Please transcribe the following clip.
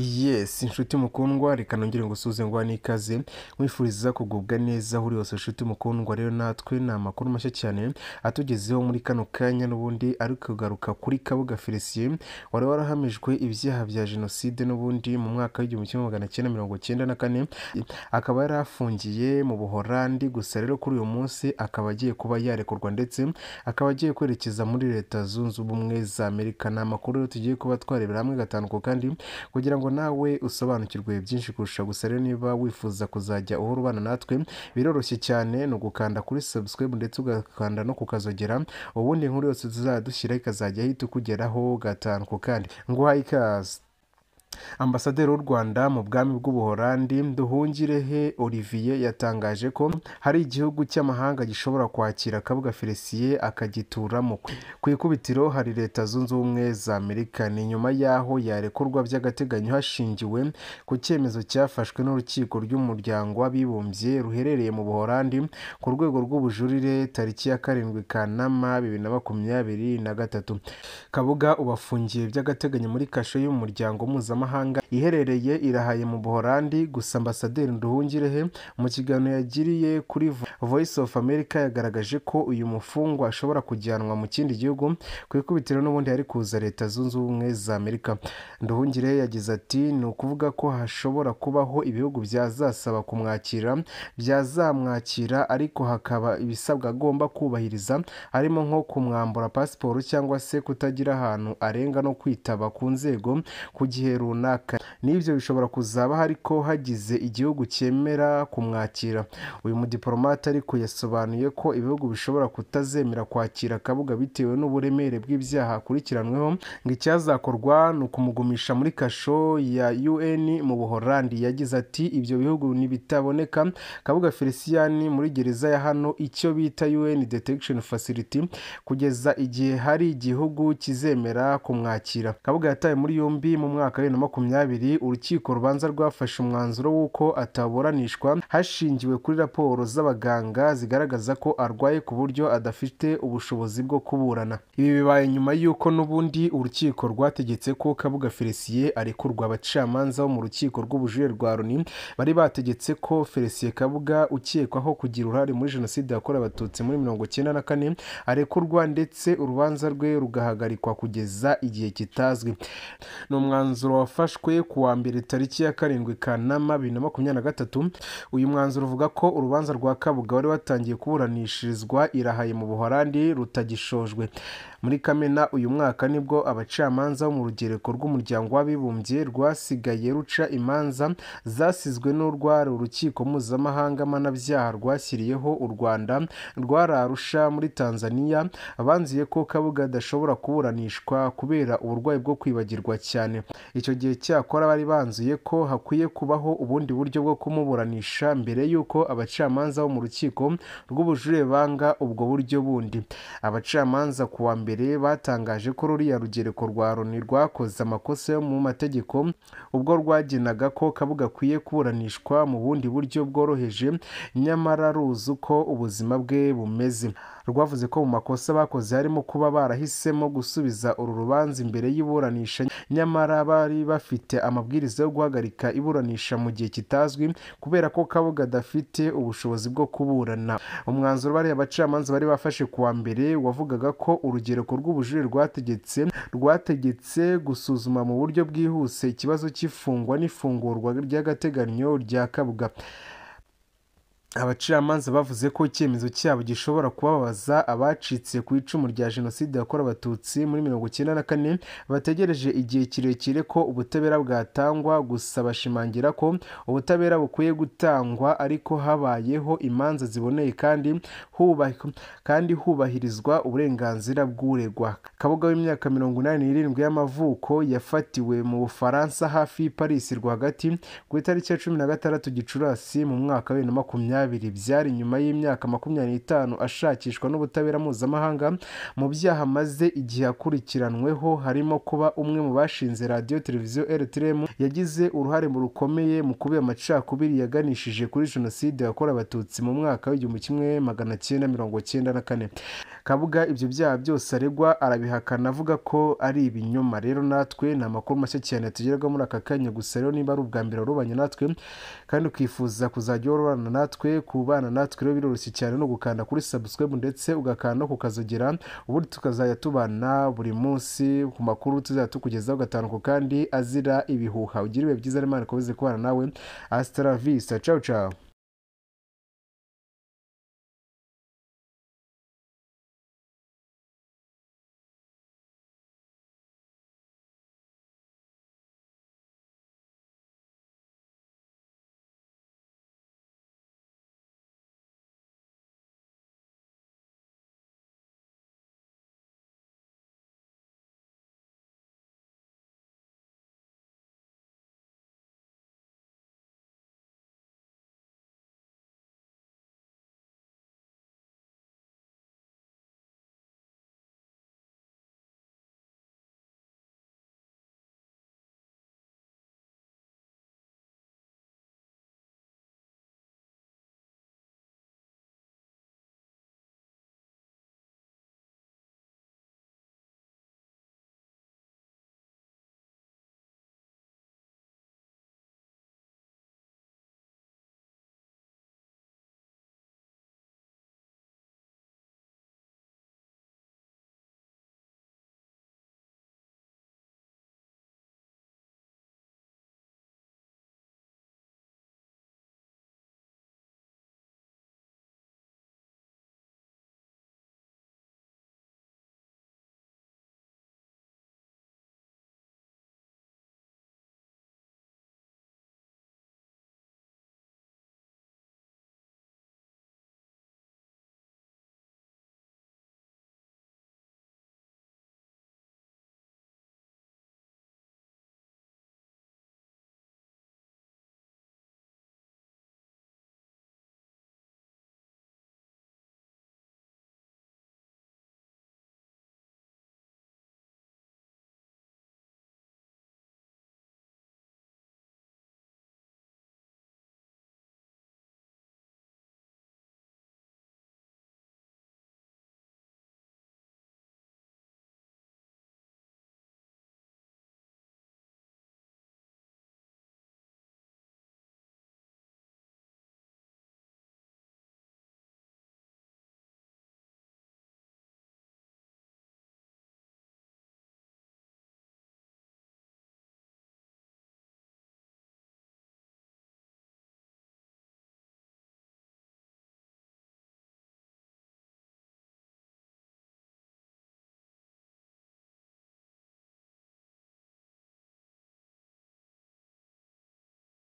yesi inshuti mukundwa reka nongere ngo usuze ngo n'ikaze wifuriza kugubwa neza aho uri hose inshuti mukundwa rero natwe ni amakuru mashya cyane atugezeho muri kano kanya n'ubundi ari kugaruka kuri kabuga felisiye wari warahamijwe ibyaha bya jenoside n'ubundi mu mwaka w'igihumbi kimwe magana cyenda mirongo cyenda na kane akaba yari afungiye mu buhorandi gusa rero kuri uyu munsi akaba agiye kuba yarekurwa ndetse akaba agiye kwerekeza muri leta zunze ubumwe za amerika ni amakuru tugiye kuba twarebera hamwe gatanu kandi kugira ngo nawe usobanukirwe byinshi kurusha gusa rero niba wifuza kuzajya uhora ubana natwe biroroshye cyane ni ugukanda kuri subscribe ndetse ugakanda no kukazogera ubundi nkuru yose tuzadushyiraho ikazajya ihita ukugeraho gatanu ku kandi nguhaye ikaze Ambasaderi w'u Rwanda mu bwami bw'Ubuholandi Nduhungirehe Olivier yatangaje ko hari igihugu cy'amahanga gishobora kwakira Kabuga Felicien akagituramo ku ikubitiro hari leta zunze ubumwe za Amerika ni nyuma y'aho yarekurwa by'agateganyo hashingiwe ku cyemezo cyafashwe n'urukiko rw'umuryango w'abibumbye ruherereye mu Buholandi ku rwego rw'ubujurire tariki ya karindwi Kanama bibiri na makumyabiri na gatatu Kabuga ubafungiye afungiye by'agateganyo muri kasho y'umuryango mpuzamahanga mpuzamahanga iherereye irahaye mu Buholandi gusa Ambasaderi Nduhungirehe mu kiganiro yagiriye kuri Voice of America yagaragaje ko uyu mufungwa ashobora kujyanwa mu kindi gihugu ku ikubitiro n'ubundi yari kuza Leta Zunze Ubumwe za Amerika Nduhungirehe yagize ati ni ukuvuga ko hashobora kubaho ibihugu byazasaba kumwakira byazamwakira ariko hakaba ibisabwa agomba kubahiriza harimo nko kumwambura pasiporo cyangwa se kutagira ahantu arenga no kwitaba ku nzego ku gihe runaka n'ibyo bishobora kuzaba ariko hagize igihugu cyemera kumwakira uyu mudiporomate ariko yasobanuye ko ibihugu bishobora kutazemera kwakira kabuga bitewe n'uburemere bw'ibyaha akurikiranweho ngo icyazakorwa ni ukumugumisha muri kasho ya un mu buhorandi yagize ati ibyo bihugu ntibitaboneka kabuga feliciyani muri gereza ya hano icyo bita un detection facility kugeza igihe hari igihugu kizemera kumwakira kabuga yataye muri yombi mu mwaka wa makumyabiri urukiko rubanza rwafashe umwanzuro w'uko ataburanishwa hashingiwe kuri raporo z'abaganga zigaragaza ko arwaye ku buryo adafite ubushobozi bwo kuburana ibi bibaye nyuma y'uko n'ubundi urukiko rwategetse ko kabuga felisiye arekurwa abacamanza bo mu rukiko rw'ubujurire rwa loni bari bategetse ko felisiye kabuga ukekwaho kugira uruhare muri jenoside yakorewe abatutsi muri mirongo icyenda na kane arekurwa ndetse urubanza rwe rugahagarikwa kugeza igihe kitazwi ni umwanzuro wafashwe ku wa mbere tariki ya karindwi kanama bibiri na makumyabiri na gatatu uyu mwanzuro uvuga ko urubanza rwa kabuga wari watangiye kuburanishirizwa irahaye mu buhorandi rutagishojwe Muri Kamena uyu mwaka nibwo abacamanza bo mu rugereko rw'Umuryango w'Abibumbye rwasigaye ruca imanza zasizwe n'urwara urukiko mpuzamahanga mpanabyaha rwashyiriyeho u Rwanda rwararusha muri Tanzania banzuye ko Kabuga adashobora kuburanishwa kubera uburwayi bwo kwibagirwa cyane icyo gihe cyakora bari banzuye ko hakwiye kubaho ubundi buryo bwo kumuburanisha mbere y'uko abacamanza bo mu rukiko rw'ubujurire banga ubwo buryo bundi abacamanza kuwa mbere mbere batangaje ko ruriya rugereko rwa loni rwakoze amakosa yo mu mategeko ubwo rwagenaga ko kabuga akwiye kuburanishwa mu bundi buryo bworoheje nyamara ruzi uko ubuzima bwe bumeze rwavuze ko mu makosa bakoze harimo kuba barahisemo gusubiza uru rubanza imbere y'iburanisha nyamara bari bafite amabwiriza yo guhagarika iburanisha mu gihe kitazwi kubera ko kabuga adafite ubushobozi bwo kuburana umwanzuro bariya abacamanza bari bafashe kuwa mbere wavugaga ko urugereko rw'ubujurire rwategetse rwategetse gusuzuma mu buryo bwihuse ikibazo cy'ifungwa n'ifungurwa ry'agateganyo rya kabuga abacamanza bavuze ko icyemezo cyabo gishobora kubabaza abacitse ku icumu rya jenoside yakorewe abatutsi muri mirongo icyenda na kane bategereje igihe kirekire ko ubutabera bwatangwa gusa bashimangira ko ubutabera bukwiye gutangwa ariko habayeho imanza ziboneye kandi kandi hubahirizwa uburenganzira bw'uregwa kabuga w'imyaka mirongo inani n'irindwi y'amavuko yafatiwe mu bufaransa hafi y'i paris rwagati ku itariki ya cumi na gatandatu gicurasi mu mwaka wa bibiri na makumyabiri makumyabiri byari nyuma y'imyaka makumyabiri n'itanu ashakishwa n'ubutabera mpuzamahanga mu byaha amaze igihe akurikiranweho harimo kuba umwe mu bashinze radiyo televiziyo rtrm yagize uruhare mu rukomeye mu kubera amacakubiri yaganishije kuri jenoside yakorewe abatutsi mu mwaka w'igihumbi kimwe magana cyenda mirongo cyenda na kane kabuga ibyo byaha byose aregwa arabihakana avuga ko ari ibinyoma rero natwe ni amakuru mashya cyane tugerwa muri aka kanya gusa rero niba ari ubwa mbere warubanye natwe kandi ukifuza kuzajya warubana natwe kubana natwe rero biroroshye cyane no gukanda kuri subscribe ndetse ugakanda no kukazogera ubundi tukazajya tubana buri munsi ku makuru tuzajya tukugezaho gatanuko kandi azira ibihuha ugira ibihe byiza n'imana ikomeze kubana nawe asitara visa cawu cawu